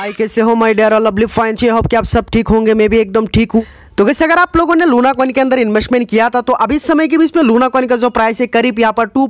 हाय कैसे हो my dear और लवली फाइन ची होप कि आप सब ठीक होंगे मैं भी एकदम ठीक हूँ तो कैसे अगर आप लोगों ने लूना कॉइन के अंदर इन्वेस्टमेंट किया था तो अभी समय के बीच में लूना कॉइन का जो प्राइस है करीब यहाँ पर टू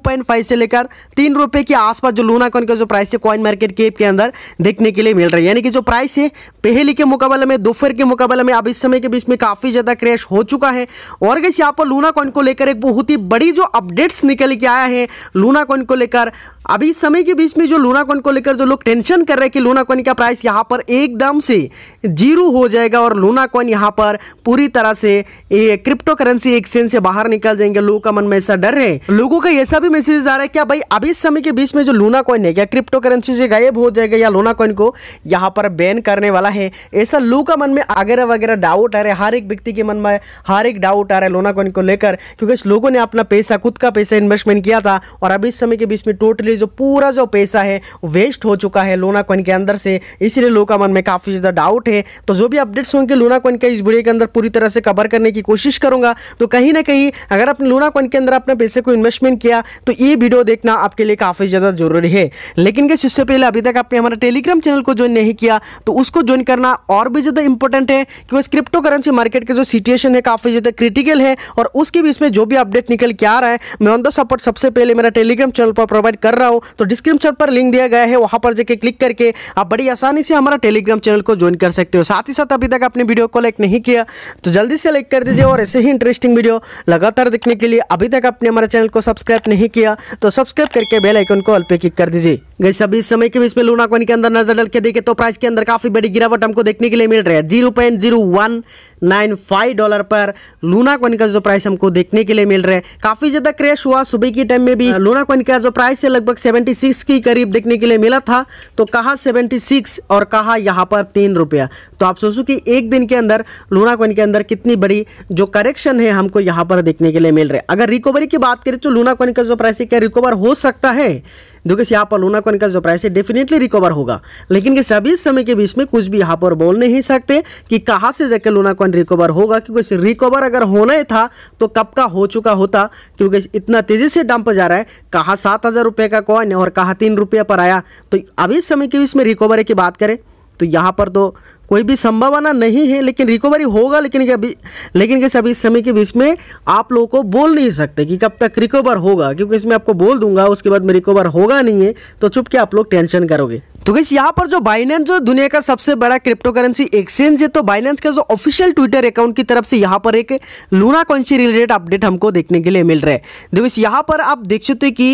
से लेकर तीन रुपए के आसपास जो लूना कॉइन का जो प्राइस है कॉइन मार्केट केप के अंदर देखने के लिए मिल रहा है यानी कि जो प्राइस है पहले के मुकाबले में दोपहर के मुकाबले में अब इस समय के बीच में काफ़ी ज़्यादा क्रैश हो चुका है और कैसे यहाँ पर लूना कॉइन को लेकर एक बहुत ही बड़ी जो अपडेट्स निकल के आया है लूना कॉइन को लेकर अभी समय के बीच में जो लूना कॉइन को लेकर जो लोग टेंशन कर रहे हैं कि लूना कॉइन का प्राइस यहाँ पर एकदम से जीरो हो जाएगा और लूना कॉइन यहाँ पर पूरी पूरी तरह से ये क्रिप्टो करेंसी एक्सचेंज से बाहर निकल जाएंगे लोगों का मन में ऐसा डर है लोगों का ऐसा भी मैसेज आ रहा है क्या भाई अभी समय के बीच में जो लूना कॉइन है क्या क्रिप्टो करेंसी से गायब हो जाएगा या लूना कॉइन को यहाँ पर बैन करने वाला है ऐसा लोगों का मन में वगैरह वगैरह डाउट आ रहा है हर एक व्यक्ति के मन में हर एक डाउट आ रहा है लूना कॉइन को लेकर क्योंकि लोगों ने अपना पैसा खुद का पैसा इन्वेस्टमेंट किया था और अभी इस समय के बीच में टोटली जो पूरा जो पैसा है वेस्ट हो चुका है लूना कॉइन के अंदर से इसलिए लोगों का मन में काफ़ी ज़्यादा डाउट है तो जो भी अपडेट्स होंगे लूना कॉइन के इस वीडियो के अंदर पूरी पूरी तरह से कवर करने की कोशिश करूंगा तो कहीं ना कहीं अगर आपने लूना कॉइन के अंदर अपने पैसे को इन्वेस्टमेंट किया तो ये वीडियो देखना आपके लिए काफ़ी ज़्यादा जरूरी है लेकिन कैसे इससे पहले अभी तक आपने हमारा टेलीग्राम चैनल को ज्वाइन नहीं किया तो उसको ज्वाइन करना और भी ज़्यादा इंपॉर्टेंट है क्योंकि क्रिप्टो करेंसी मार्केट के जो सिचुएशन है काफ़ी ज़्यादा क्रिटिकल है और उसके बीच में जो भी अपडेट निकल के आ रहा है मैं ऑन द सपोर्ट सबसे पहले मेरा टेलीग्राम चैनल पर प्रोवाइड कर रहा हूँ तो डिस्क्रिप्शन पर लिंक दिया गया है वहां पर जाके क्लिक करके आप बड़ी आसानी से हमारा टेलीग्राम चैनल को ज्वाइन कर सकते हो साथ ही साथ अभी तक आपने वीडियो को लाइक नहीं किया तो जल्दी से लाइक कर दीजिए और ऐसे ही इंटरेस्टिंग वीडियो लगातार देखने के लिए अभी तक आपने हमारे चैनल को सब्सक्राइब नहीं किया तो सब्सक्राइब करके बेल आइकन को अल पे क्लिक कर दीजिए गई सभी इस समय के बीच में लूना कॉइन के अंदर नजर डाल के देखे तो प्राइस के अंदर काफी बड़ी गिरावट हमको देखने के लिए मिल रहा है zero point zero one nine five dollar पर लूना कॉइन का जो प्राइस हमको देखने के लिए मिल रहा है काफी ज्यादा क्रैश हुआ सुबह के टाइम में भी लूना कॉइन का जो प्राइस है लगभग सेवेंटी सिक्स के करीब देखने के लिए मिला था तो कहा सेवेंटी सिक्स और कहा यहाँ पर तीन रुपया तो आप सोचो कि एक दिन के अंदर लूना कॉइन के अंदर कितनी बड़ी जो करेक्शन है हमको यहाँ पर देखने के लिए मिल रहा है अगर रिकवरी की बात करें तो लूना कॉइन का जो प्राइस है क्या रिकवर हो सकता है जो कि यहाँ पर लूना कॉइन का जो प्राइस है डेफिनेटली रिकवर होगा लेकिन कि सभी समय के बीच में कुछ भी यहाँ पर बोल नहीं सकते कि कहाँ से जाकर लूना कॉइन रिकवर होगा क्योंकि रिकवर अगर होना ही था तो कब का हो चुका होता क्योंकि इतना तेज़ी से डंप जा रहा है कहाँ सात हज़ार रुपये का कॉइन और कहाँ तीन रुपये पर आया तो अभी समय के बीच में रिकवरी की बात करें तो यहाँ पर तो कोई भी संभावना नहीं है लेकिन रिकवरी होगा लेकिन अभी लेकिन कैसे अभी समय के बीच में आप लोगों को बोल नहीं सकते कि कब तक रिकवर होगा क्योंकि इसमें आपको बोल दूंगा उसके बाद में रिकवर होगा नहीं है तो चुप के आप लोग टेंशन करोगे तो गैस यहाँ पर जो बाइनेंस जो दुनिया का सबसे बड़ा क्रिप्टो करेंसी एक्सचेंज है तो बाइनेंस का जो ऑफिशियल ट्विटर अकाउंट की तरफ से यहाँ पर एक लूना कॉन्सी रिलेटेड अपडेट हमको देखने के लिए मिल रहा है देखो तो यहाँ पर आप देख सकते कि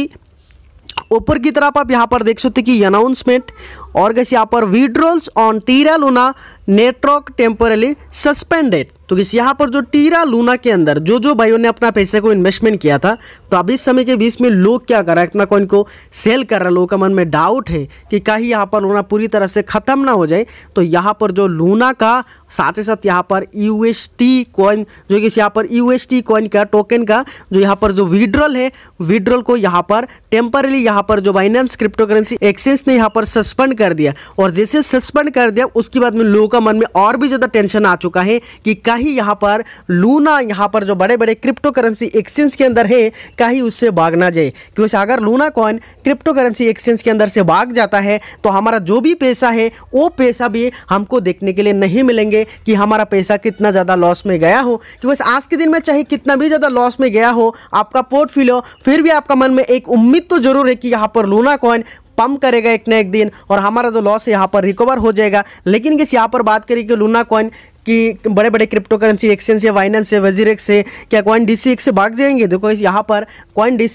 ऊपर की तरफ आप यहाँ पर देख सकते कि अनाउंसमेंट और यहाँ पर withdrawals on Terra Luna network temporarily suspended तो किस यहाँ पर जो टीरा लूना के अंदर जो जो भाइयों ने अपना पैसे को इन्वेस्टमेंट किया था तो अब इस समय के बीच में लोग क्या कर रहे हैं अपना कॉइन को सेल कर रहा है लोगों का मन में डाउट है कि कहीं यहाँ पर लूना पूरी तरह से ख़त्म ना हो जाए तो यहाँ पर जो लूना का साथ ही साथ यहाँ पर यू एस टी कॉइन जो कि यहाँ पर यू एस टी कॉइन का टोकन का जो यहाँ पर जो विड्रॉल है विड्रॉल को यहाँ पर टेम्परली यहाँ पर जो बाइनेंस क्रिप्टो करेंसी एक्सचेंज ने यहाँ पर सस्पेंड कर कर दिया और जैसे सस्पेंड कर दिया उसके बाद में लोगों का मन में और भी ज़्यादा टेंशन आ चुका है कि कहीं यहाँ पर लूना यहाँ पर जो बड़े बड़े क्रिप्टो करेंसी एक्सचेंज के अंदर है कहीं उससे भाग ना जाए क्योंकि अगर Luna coin cryptocurrency exchange के अंदर से भाग जाता है तो हमारा जो भी पैसा है वो पैसा भी हमको देखने के लिए नहीं मिलेंगे कि हमारा पैसा कितना ज़्यादा लॉस में गया हो क्योंकि आज के दिन में चाहे कितना भी ज़्यादा लॉस में गया हो आपका पोर्टफोलियो फिर भी आपका मन में एक उम्मीद तो जरूर है कि यहाँ पर लूना कॉइन पम्प करेगा एक ना एक दिन और हमारा जो लॉस यहाँ पर रिकवर हो जाएगा लेकिन किस यहाँ पर बात करें कि लूना कॉइन कि बड़े बड़े क्रिप्टो करेंसी एक्सचेंज है वाइनेंस वजीर एक्स है क्या कॉइन डी से भाग जाएंगे देखो इस यहाँ पर कॉइन डी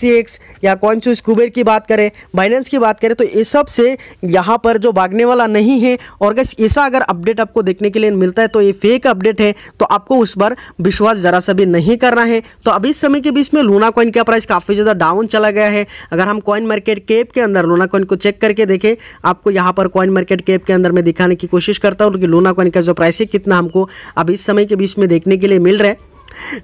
या कॉइन चूस कुबेर की बात करें वाइनेंस की बात करें तो ये सब से यहाँ पर जो भागने वाला नहीं है और कैसे ऐसा अगर अपडेट आपको देखने के लिए मिलता है तो ये फेक अपडेट है तो आपको उस पर विश्वास ज़रा सा भी नहीं करना है तो अभी इस समय के बीच में लूना कॉइन का प्राइस काफ़ी ज़्यादा डाउन चला गया है अगर हम कॉइन मार्केट कैप के अंदर लूना कॉइन को चेक करके देखें आपको यहाँ पर कॉइन मार्केट कैप के अंदर मैं दिखाने की कोशिश करता हूँ कि लूना कॉइन का जो प्राइस है कितना हमको अब इस समय के बीच में देखने के लिए मिल रहा है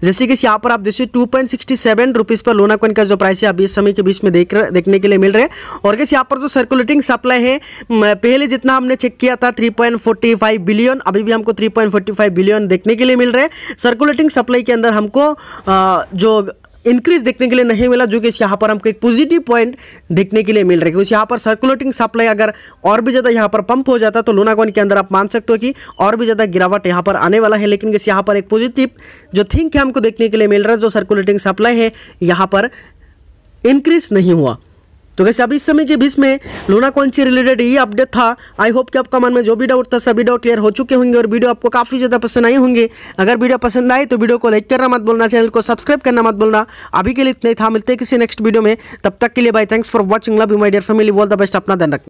जैसे कि यहाँ पर आप देखिए two point sixty seven rupees पर लोना कॉइन का जो प्राइस है अभी इस समय के बीच में देख रहे देखने के लिए मिल रहे हैं और कैसे यहाँ पर जो सर्कुलेटिंग सप्लाई है पहले जितना हमने चेक किया था three point forty five billion अभी भी हमको three point forty five billion देखने के लिए मिल रहे हैं सर्कुलेटिंग सप्लाई के अंदर हमको जो इंक्रीज देखने के लिए नहीं मिला जो कि यहाँ पर हमको एक पॉजिटिव पॉइंट देखने के लिए मिल रहा है क्योंकि यहाँ पर सर्कुलेटिंग सप्लाई अगर और भी ज़्यादा यहाँ पर पंप हो जाता तो लोनागोन के अंदर आप मान सकते हो कि और भी ज़्यादा गिरावट यहाँ पर आने वाला है लेकिन यहाँ पर एक पॉजिटिव जो थिंक है हमको देखने के लिए मिल रहा है जो सर्कुलेटिंग सप्लाई है यहाँ पर इंक्रीज नहीं हुआ तो वैसे अभी इस समय के बीच में लूना कॉइन से रिलेटेड ये अपडेट था आई होप कि आपका मन में जो भी डाउट था सभी डाउट क्लियर हो चुके होंगे और वीडियो आपको काफ़ी ज़्यादा पसंद आई होंगे अगर वीडियो पसंद आए तो वीडियो को लाइक करना मत बोलना चैनल को सब्सक्राइब करना मत बोलना अभी के लिए इतना ही था मिलते किसी नेक्स्ट वीडियो में तब तक के लिए bye thanks for watching love you my dear family all the best अपना ध्यान रखना